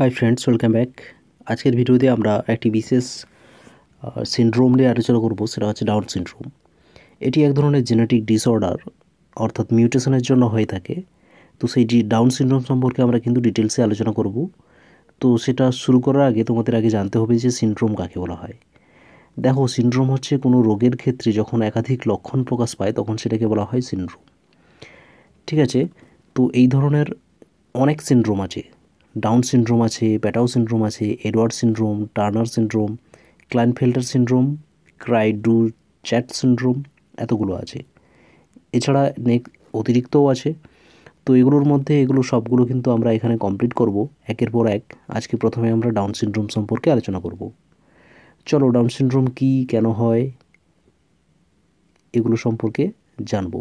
hi friends welcome back আজকের ভিডিওতে আমরা একটি বিশেষ সিন্ড্রোম নিয়ে আলোচনা করব সেটা হচ্ছে ডাউন সিন্ড্রোম এটি এক ধরনের জেনেটিক ডিসঅর্ডার অর্থাৎ মিউটেশনের জন্য হয়ে থাকে তো সেই ডাউন সিন্ড্রোম সম্পর্কে আমরা কিন্তু ডিটেলসে আলোচনা করব তো সেটা শুরু করার আগে তোমাদের আগে জানতে হবে যে সিন্ড্রোম কাকে বলা হয় দেখো সিন্ড্রোম হচ্ছে কোনো রোগের ক্ষেত্রে যখন একাধিক লক্ষণ প্রকাশ পায় তখন সেটাকে বলা হয় সিন্ড্রোম ঠিক আছে তো এই ধরনের অনেক সিন্ড্রোম আছে ডাউন সিনড্রোম আছে ব্যাটাও সিনড্রোম আছে Edward syndrome Turner syndrome Klinefelter syndrome cri du chat syndrome এতগুলো আছে এছাড়া নেক অতিরিক্তও আছে তো এগুলোর মধ্যে এগুলো সবগুলো কিন্তু আমরা এখানে কমপ্লিট করব একের পর এক আজকে প্রথমে আমরা ডাউন সিনড্রোম সম্পর্কে আলোচনা করব চলো ডাউন সিনড্রোম কি কেন হয় এগুলো সম্পর্কে জানব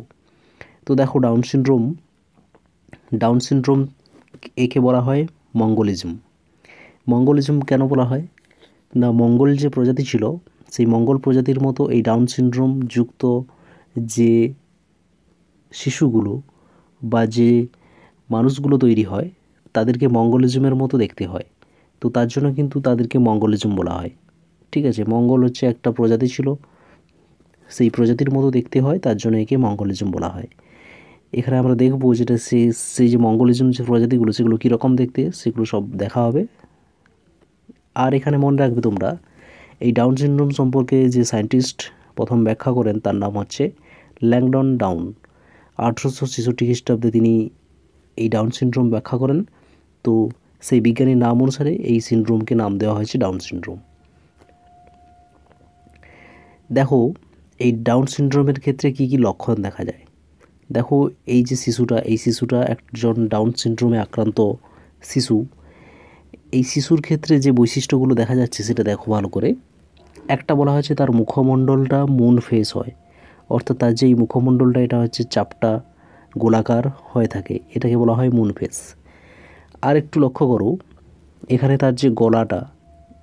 তো দেখো ডাউন সিনড্রোম ডাউন সিনড্রোম একে বলা হয় মঙ্গোলিজম মঙ্গোলিজম কেন বলা হয় না মঙ্গল যে প্রজাতি ছিল সেই মঙ্গল প্রজাতির মতো এই ডাউন সিনড্রোম যুক্ত যে শিশুগুলো বা যে মানুষগুলো তৈরি হয় তাদেরকে মঙ্গলিজমের মতো দেখতে হয় তো তার জন্য কিন্তু তাদেরকে মঙ্গলিজম বলা হয় ঠিক আছে মঙ্গল হচ্ছে একটা প্রজাতি ছিল সেই প্রজাতির মতো দেখতে হয় তার জন্য একে মঙ্গলিজম বলা হয় এখানে আমরা দেখব যেটা সে সেই যে মঙ্গলিজম যে প্রজাতিগুলো সেগুলো কীরকম দেখতে সেগুলো সব দেখা হবে আর এখানে মনে রাখবে তোমরা এই ডাউন সিনড্রোম সম্পর্কে যে সায়েন্টিস্ট প্রথম ব্যাখ্যা করেন তার নাম হচ্ছে ল্যাংডন ডাউন আঠেরোশো ছেষট্টি খ্রিস্টাব্দে তিনি এই ডাউন সিনড্রোম ব্যাখ্যা করেন তো সেই বিজ্ঞানীর নাম অনুসারে এই সিনড্রোমকে নাম দেওয়া হয়েছে ডাউন সিনড্রোম দেখো এই ডাউন সিনড্রোমের ক্ষেত্রে কি কি লক্ষণ দেখা যায় দেখো এই যে শিশুটা এই শিশুটা একজন ডাউন সিনড্রোমে আক্রান্ত শিশু এই শিশুর ক্ষেত্রে যে বৈশিষ্ট্যগুলো দেখা যাচ্ছে সেটা দেখো ভালো করে একটা বলা হয়েছে তার মুখমণ্ডলটা মুন ফেস হয় অর্থাৎ তার যে এই মুখমণ্ডলটা এটা হচ্ছে চাপটা গোলাকার হয়ে থাকে এটাকে বলা হয় মুন ফেস আর একটু লক্ষ্য করো এখানে তার যে গলাটা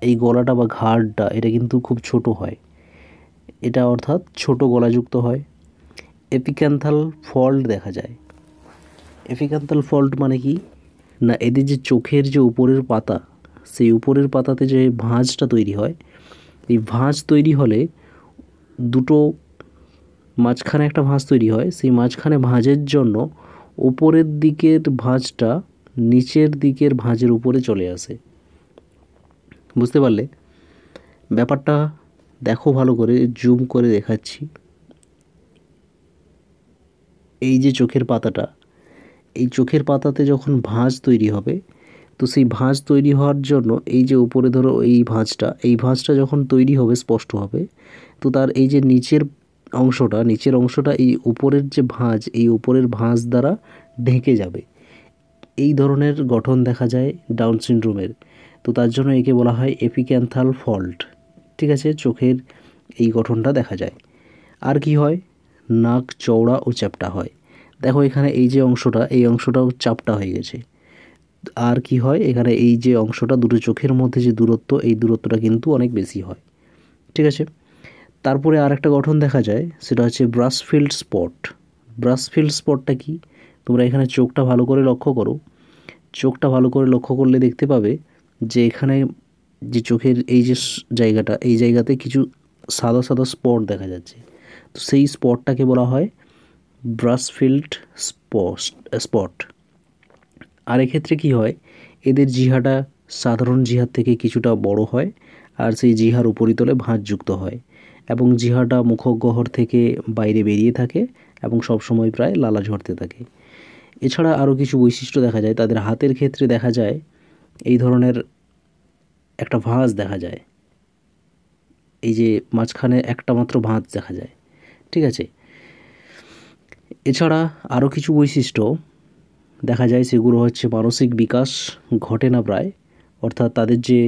এই গলাটা বা ঘাড়টা এটা কিন্তু খুব ছোট হয় এটা অর্থাৎ ছোট গলাযুক্ত হয় এপিক্যান্থাল ফল্ট দেখা যায় এপিক্যান্থাল ফল্ট মানে কি না এদের যে চোখের যে উপরের পাতা সেই উপরের পাতাতে যে ভাঁজটা তৈরি হয় এই ভাঁজ তৈরি হলে দুটো মাঝখানে একটা ভাঁজ তৈরি হয় সেই মাঝখানে ভাঁজের জন্য উপরের দিকের ভাঁজটা নিচের দিকের ভাঁজের উপরে চলে আসে বুঝতে পারলে ব্যাপারটা দেখো ভালো করে জুম করে দেখাচ্ছি এই যে চোখের পাতাটা এই চোখের পাতাতে যখন ভাঁজ তৈরি হবে তো সেই ভাঁজ তৈরি হওয়ার জন্য এই যে উপরে ধরো এই ভাঁজটা এই ভাঁজটা যখন তৈরি হবে স্পষ্ট হবে তো তার এই যে নিচের অংশটা নিচের অংশটা এই উপরের যে ভাঁজ এই উপরের ভাঁজ দ্বারা ঢেকে যাবে এই ধরনের গঠন দেখা যায় ডাউন সিনড্রোমের তো তার জন্য একে বলা হয় এপিক্যান্থাল ফল্ট ঠিক আছে চোখের এই গঠনটা দেখা যায় আর কি হয় নাক চওড়া ও চ্যাপটা হয় দেখো এখানে এই যে অংশটা এই অংশটাও চাপটা হয়ে গেছে আর কি হয় এখানে এই যে অংশটা দুটো চোখের মধ্যে যে দূরত্ব এই দূরত্বটা কিন্তু অনেক বেশি হয় ঠিক আছে তারপরে আর একটা গঠন দেখা যায় সেটা হচ্ছে ব্রাশফিল্ড স্পট ব্রাশফিল্ড স্পটটা কি তোমরা এখানে চোখটা ভালো করে লক্ষ্য করো চোখটা ভালো করে লক্ষ্য করলে দেখতে পাবে যে এখানে যে চোখের এই যে জায়গাটা এই জায়গাতে কিছু সাদা সাদা স্পট দেখা যাচ্ছে তো সেই স্পটটাকে বলা হয় ব্রাসফিল্ড স্পট আর এক্ষেত্রে কি হয় এদের জিহাটা সাধারণ জিহার থেকে কিছুটা বড় হয় আর সেই জিহার উপরিতলে ভাঁজযুক্ত হয় এবং জিহাটা মুখগহ্বর থেকে বাইরে বেরিয়ে থাকে এবং সবসময় প্রায় লালা ঝরতে থাকে এছাড়া আরও কিছু বৈশিষ্ট্য দেখা যায় তাদের হাতের ক্ষেত্রে দেখা যায় এই ধরনের একটা ভাঁজ দেখা যায় এই যে মাঝখানে একটা মাত্র ভাঁজ দেখা যায় ঠিক আছে এছাড়া আরও কিছু বৈশিষ্ট্য দেখা যায় সেগুলো হচ্ছে মানসিক বিকাশ ঘটে না প্রায় অর্থাৎ তাদের যে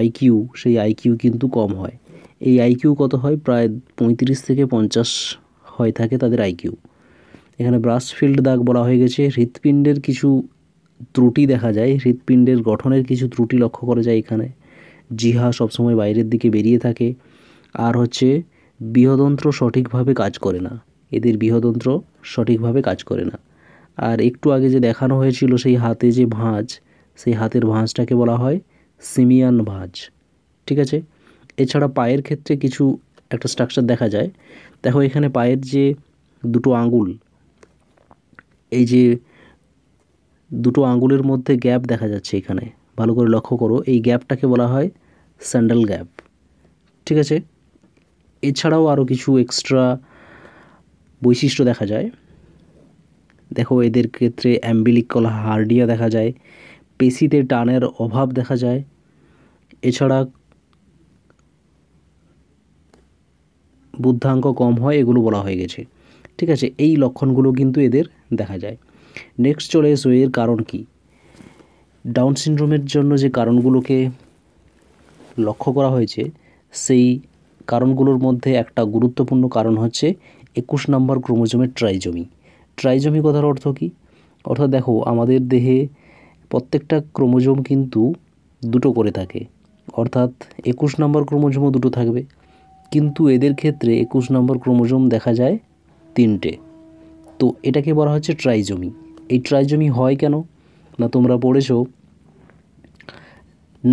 আইকিউ সেই আইকিউ কিন্তু কম হয় এই আইকিউ কত হয় প্রায় পঁয়ত্রিশ থেকে পঞ্চাশ হয়ে থাকে তাদের আইকিউ এখানে ব্রাসফিল্ড দাগ বলা হয়ে গেছে হৃৎপিণ্ডের কিছু ত্রুটি দেখা যায় হৃৎপিণ্ডের গঠনের কিছু ত্রুটি লক্ষ্য করা যায় এখানে জিহা সবসময় বাইরের দিকে বেরিয়ে থাকে আর হচ্ছে বৃহদন্ত্র সঠিকভাবে কাজ করে না এদের বৃহদন্ত্র সঠিকভাবে কাজ করে না আর একটু আগে যে দেখানো হয়েছিল সেই হাতে যে ভাঁজ সেই হাতের ভাঁজটাকে বলা হয় সিমিয়ান ভাঁজ ঠিক আছে এছাড়া পায়ের ক্ষেত্রে কিছু একটা স্ট্রাকচার দেখা যায় দেখো এখানে পায়ের যে দুটো আঙুল এই যে দুটো আঙুলের মধ্যে গ্যাপ দেখা যাচ্ছে এখানে ভালো করে লক্ষ্য করো এই গ্যাপটাকে বলা হয় স্যান্ডেল গ্যাপ ঠিক আছে এছাড়াও আরও কিছু এক্সট্রা বৈশিষ্ট্য দেখা যায় দেখো এদের ক্ষেত্রে অ্যাম্বিলিকল হার্ডিয়া দেখা যায় পেশিতে টানের অভাব দেখা যায় এছাড়া বুদ্ধাঙ্ক কম হয় এগুলো বলা হয়ে গেছে ঠিক আছে এই লক্ষণগুলো কিন্তু এদের দেখা যায় নেক্সট চলে এসো এর কারণ কি ডাউন সিনড্রোমের জন্য যে কারণগুলোকে লক্ষ্য করা হয়েছে সেই কারণগুলোর মধ্যে একটা গুরুত্বপূর্ণ কারণ হচ্ছে একুশ নম্বর ক্রোমোজোমের ট্রাইজমি ট্রাইজমি কথার অর্থ কী অর্থাৎ দেখো আমাদের দেহে প্রত্যেকটা ক্রোমোজোম কিন্তু দুটো করে থাকে অর্থাৎ একুশ নম্বর ক্রোমোজোমও দুটো থাকবে কিন্তু এদের ক্ষেত্রে একুশ নম্বর ক্রোমোজোম দেখা যায় তিনটে তো এটাকে বলা হচ্ছে ট্রাইজমি এই ট্রাইজমি হয় কেন না তোমরা পড়েছো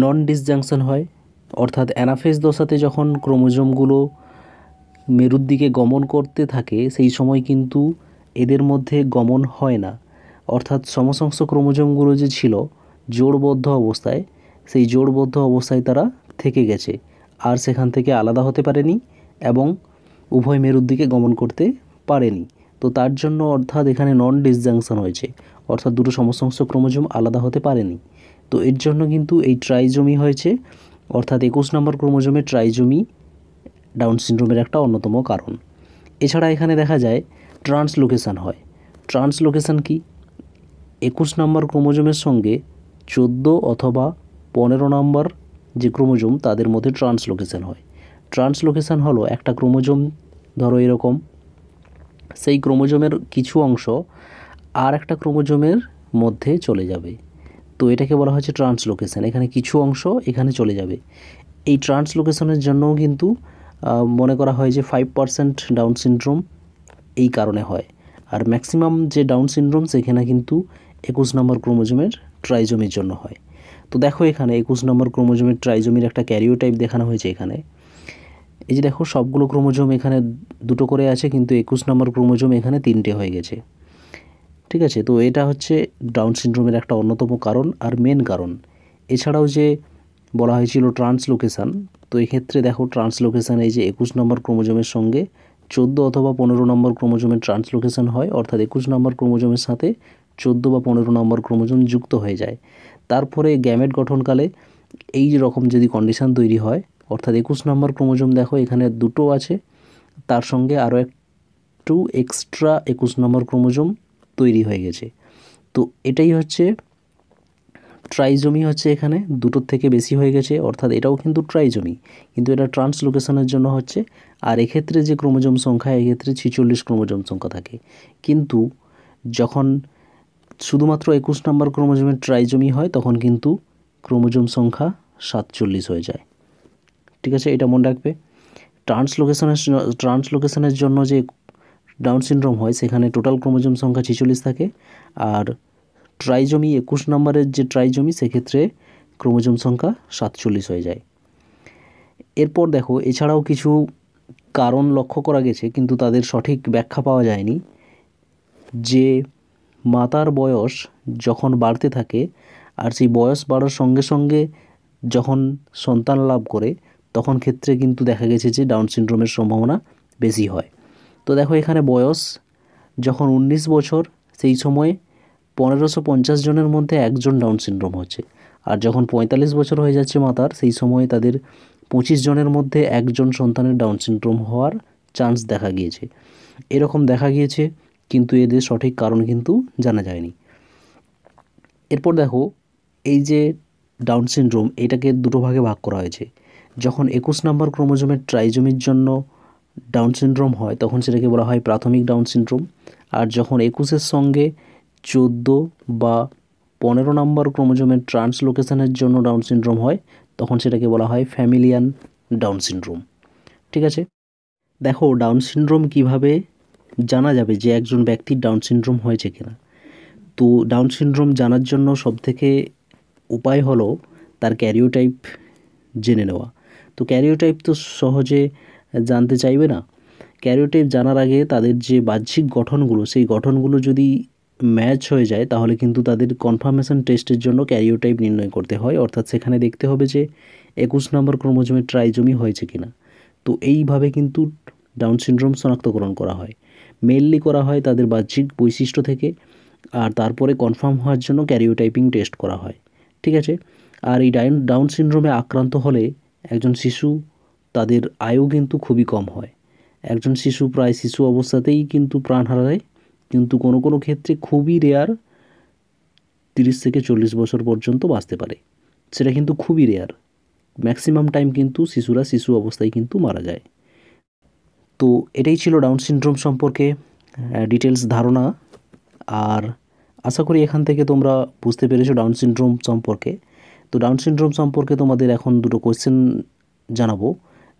নন ডিসজাংশন হয় অর্থাৎ অ্যানাফেস দশাতে যখন ক্রোমোজোমগুলো মেরুর দিকে গমন করতে থাকে সেই সময় কিন্তু এদের মধ্যে গমন হয় না অর্থাৎ সমসংস্থ ক্রোমোজোমগুলো যে ছিল জোড়বদ্ধ অবস্থায় সেই জোড়বদ্ধ অবস্থায় তারা থেকে গেছে আর সেখান থেকে আলাদা হতে পারেনি এবং উভয় মেরুর দিকে গমন করতে পারেনি তো তার জন্য অর্থাৎ এখানে নন ডিসজাংশন হয়েছে অর্থাৎ দুটো সমসংস্থ ক্রোমোজোম আলাদা হতে পারেনি তো এর জন্য কিন্তু এই ট্রাইজমি হয়েছে অর্থাৎ একুশ নম্বর ক্রোমোজোমে ট্রাইজোমি ডাউন সিনড্রোমের একটা অন্যতম কারণ এছাড়া এখানে দেখা যায় ট্রান্সলোকেশান হয় ট্রান্সলোকেশান কি একুশ নম্বর ক্রোমোজোমের সঙ্গে চোদ্দো অথবা পনেরো নম্বর যে ক্রোমোজোম তাদের মধ্যে ট্রান্সলোকেশান হয় ট্রান্সলোকেশান হলো একটা ক্রোমোজোম ধরো এরকম সেই ক্রোমোজোমের কিছু অংশ আর একটা ক্রোমোজোমের মধ্যে চলে যাবে তো এটাকে বলা হচ্ছে ট্রান্সলোকেশান এখানে কিছু অংশ এখানে চলে যাবে এই ট্রান্সলোকেশনের জন্যও কিন্তু মনে করা হয় যে ফাইভ পার্সেন্ট ডাউন সিনড্রোম এই কারণে হয় আর ম্যাক্সিমাম যে ডাউন সিনড্রোম সেখানে কিন্তু একুশ নম্বর ক্রোমোজোমের ট্রাইজমির জন্য হয় তো দেখো এখানে একুশ নম্বর ক্রোমোজোমের ট্রাইজমির একটা ক্যারিও টাইপ দেখানো হয়েছে এখানে এই যে দেখো সবগুলো ক্রোমোজোম এখানে দুটো করে আছে কিন্তু একুশ নম্বর ক্রোমোজোম এখানে তিনটে হয়ে গেছে ঠিক আছে তো এটা হচ্ছে ডাউন সিনড্রোমের একটা অন্যতম কারণ আর মেন কারণ এছাড়াও যে বলা হয়েছিল ট্রান্সলোকেশান তো এক্ষেত্রে দেখো ট্রান্সলোকেশান এই যে একুশ নম্বর ক্রোমোজোমের সঙ্গে চোদ্দো অথবা পনেরো নম্বর ক্রোমোজোমের ট্রান্সলোকেশান হয় অর্থাৎ একুশ নম্বর ক্রোমোজোমের সাথে চোদ্দো বা পনেরো নম্বর ক্রোমোজোম যুক্ত হয়ে যায় তারপরে গ্যামেট গঠনকালে এই রকম যদি কন্ডিশান তৈরি হয় অর্থাৎ একুশ নম্বর ক্রোমোজোম দেখো এখানে দুটো আছে তার সঙ্গে আরও একটু এক্সট্রা একুশ নম্বর ক্রোমোজম তৈরি হয়ে গেছে তো এটাই হচ্ছে ট্রাইজমি হচ্ছে এখানে দুটোর থেকে বেশি হয়ে গেছে অর্থাৎ এটাও কিন্তু ট্রাইজমি কিন্তু এটা ট্রান্সলোকেশনের জন্য হচ্ছে আর এক্ষেত্রে যে ক্রোমোজোম সংখ্যা এক্ষেত্রে ছিচল্লিশ ক্রোমোজোম সংখ্যা থাকে কিন্তু যখন শুধুমাত্র একুশ নম্বর ক্রোমোজোমের ট্রাইজমি হয় তখন কিন্তু ক্রোমোজোম সংখ্যা সাতচল্লিশ হয়ে যায় ঠিক আছে এটা মনে রাখবে ট্রান্সলোকেশনের ট্রান্সলোকেশনের জন্য যে ডাউন সিনড্রোম হয় সেখানে টোটাল ক্রোমোজোম সংখ্যা ছেচল্লিশ থাকে আর ট্রাইজমি একুশ নম্বরের যে ট্রাইজমি সেক্ষেত্রে ক্রোমোজোম সংখ্যা সাতচল্লিশ হয়ে যায় এরপর দেখো এছাড়াও কিছু কারণ লক্ষ্য করা গেছে কিন্তু তাদের সঠিক ব্যাখ্যা পাওয়া যায়নি যে মাতার বয়স যখন বাড়তে থাকে আর সেই বয়স বাড়ার সঙ্গে সঙ্গে যখন সন্তান লাভ করে তখন ক্ষেত্রে কিন্তু দেখা গেছে যে ডাউন সিনড্রোমের সম্ভাবনা বেশি হয় তো দেখো এখানে বয়স যখন উনিশ বছর সেই সময় পনেরোশো পঞ্চাশ জনের মধ্যে একজন ডাউন সিনড্রোম হচ্ছে আর যখন পঁয়তাল্লিশ বছর হয়ে যাচ্ছে মাতার সেই সময় তাদের পঁচিশ জনের মধ্যে একজন সন্তানের ডাউন সিনড্রোম হওয়ার চান্স দেখা গিয়েছে এরকম দেখা গিয়েছে কিন্তু এদের সঠিক কারণ কিন্তু জানা যায়নি এরপর দেখো এই যে ডাউন সিনড্রোম এটাকে দুটো ভাগে ভাগ করা হয়েছে যখন একুশ নম্বর ক্রোমোজোমের ট্রাইজমির জন্য ডাউন সিনড্রোম হয় তখন সেটাকে বলা হয় প্রাথমিক ডাউন সিনড্রোম আর যখন একুশের সঙ্গে চোদ্দো বা পনেরো নম্বর ক্রোমোজোমের ট্রান্সলোকেশনের জন্য ডাউন সিনড্রোম হয় তখন সেটাকে বলা হয় ফ্যামিলিয়ান ডাউন সিনড্রোম ঠিক আছে দেখো ডাউন সিনড্রোম কিভাবে জানা যাবে যে একজন ব্যক্তির ডাউন সিনড্রোম হয়েছে কিনা তো ডাউন সিনড্রোম জানার জন্য সবথেকে উপায় হলো তার ক্যারিওটাইপ জেনে নেওয়া তো ক্যারিওটাইপ তো সহজে জানতে চাইবে না ক্যারিওটাইপ জানার আগে তাদের যে বাহ্যিক গঠনগুলো সেই গঠনগুলো যদি ম্যাচ হয়ে যায় তাহলে কিন্তু তাদের কনফার্মেশন টেস্টের জন্য ক্যারিওটাইপ নির্ণয় করতে হয় অর্থাৎ সেখানে দেখতে হবে যে একুশ নম্বর ক্রোমোজোমের ট্রাইজমি হয়েছে কি না তো এইভাবে কিন্তু ডাউন সিনড্রোম শনাক্তকরণ করা হয় মেনলি করা হয় তাদের বাহ্যিক বৈশিষ্ট্য থেকে আর তারপরে কনফার্ম হওয়ার জন্য ক্যারিওটাইপিং টেস্ট করা হয় ঠিক আছে আর এই ডাউন সিনড্রোমে আক্রান্ত হলে একজন শিশু তাদের আয়ও কিন্তু খুবই কম হয় একজন শিশু প্রায় শিশু অবস্থাতেই কিন্তু প্রাণ হারায় কিন্তু কোনো কোনো ক্ষেত্রে খুবই রেয়ার তিরিশ থেকে চল্লিশ বছর পর্যন্ত বাঁচতে পারে সেটা কিন্তু খুবই রেয়ার ম্যাক্সিমাম টাইম কিন্তু শিশুরা শিশু অবস্থায় কিন্তু মারা যায় তো এটাই ছিল ডাউন সিনড্রোম সম্পর্কে ডিটেলস ধারণা আর আশা করি এখান থেকে তোমরা বুঝতে পেরেছো ডাউন সিনড্রোম সম্পর্কে তো ডাউন সিনড্রোম সম্পর্কে তোমাদের এখন দুটো কোয়েশ্চেন জানাবো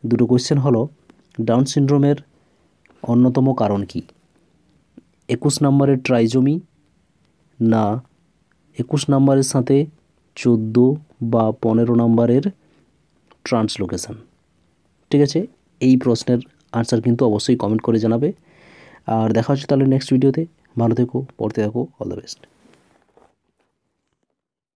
দুটো কোয়েশ্চেন হলো ডাউন সিনড্রোমের অন্যতম কারণ কি একুশ নম্বরের ট্রাইজমি না একুশ নম্বরের সাথে চোদ্দো বা পনেরো নম্বরের ট্রান্সলোকেশন ঠিক আছে এই প্রশ্নের আনসার কিন্তু অবশ্যই কমেন্ট করে জানাবে আর দেখা হচ্ছে তাহলে নেক্সট ভিডিওতে ভালো থেকো পড়তে থাকো অল দ্য বেস্ট